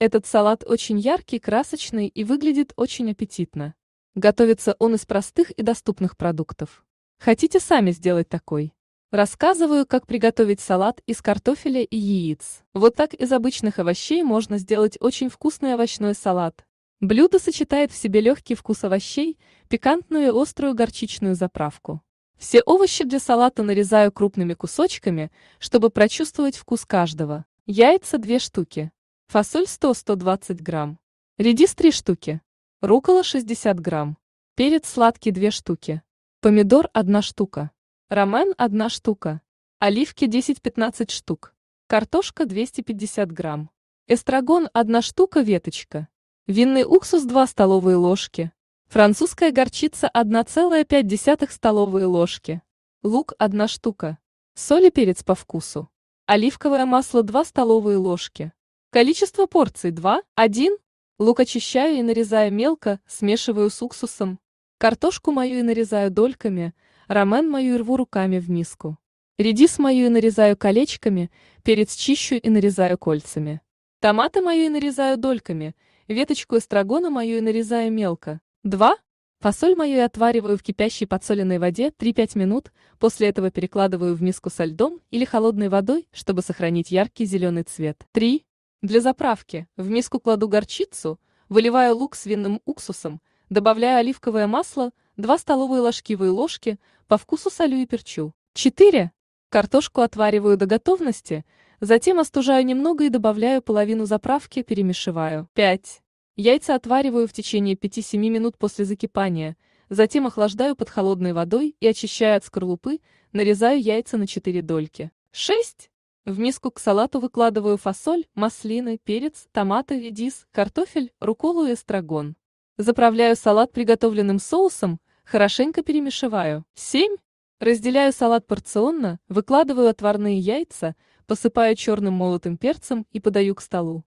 Этот салат очень яркий, красочный и выглядит очень аппетитно. Готовится он из простых и доступных продуктов. Хотите сами сделать такой? Рассказываю, как приготовить салат из картофеля и яиц. Вот так из обычных овощей можно сделать очень вкусный овощной салат. Блюдо сочетает в себе легкий вкус овощей, пикантную и острую горчичную заправку. Все овощи для салата нарезаю крупными кусочками, чтобы прочувствовать вкус каждого. Яйца две штуки. Фасоль 100-120 грамм. Редис 3 штуки. Рукола 60 грамм. Перец сладкий 2 штуки. Помидор 1 штука. Ромен 1 штука. Оливки 10-15 штук. Картошка 250 грамм. Эстрагон 1 штука веточка. Винный уксус 2 столовые ложки. Французская горчица 1,5 столовые ложки. Лук 1 штука. Соль и перец по вкусу. Оливковое масло 2 столовые ложки. Количество порций 2, 1. Лук очищаю и нарезаю мелко, смешиваю с уксусом. Картошку мою и нарезаю дольками, рамен мою и рву руками в миску. Редис мою и нарезаю колечками, перец чищу и нарезаю кольцами. Томаты мою и нарезаю дольками, веточку эстрагона мою и нарезаю мелко. 2. Фасоль мою и отвариваю в кипящей подсоленной воде 3-5 минут, после этого перекладываю в миску со льдом или холодной водой, чтобы сохранить яркий зеленый цвет. 3. Для заправки в миску кладу горчицу, выливаю лук с винным уксусом, добавляю оливковое масло, 2 столовые ложкивые ложки, по вкусу солю и перчу. 4. Картошку отвариваю до готовности, затем остужаю немного и добавляю половину заправки, перемешиваю. 5. Яйца отвариваю в течение 5-7 минут после закипания, затем охлаждаю под холодной водой и очищаю от скорлупы, нарезаю яйца на 4 дольки. 6. В миску к салату выкладываю фасоль, маслины, перец, томаты, редис, картофель, руколу и эстрагон. Заправляю салат приготовленным соусом, хорошенько перемешиваю. 7. Разделяю салат порционно, выкладываю отварные яйца, посыпаю черным молотым перцем и подаю к столу.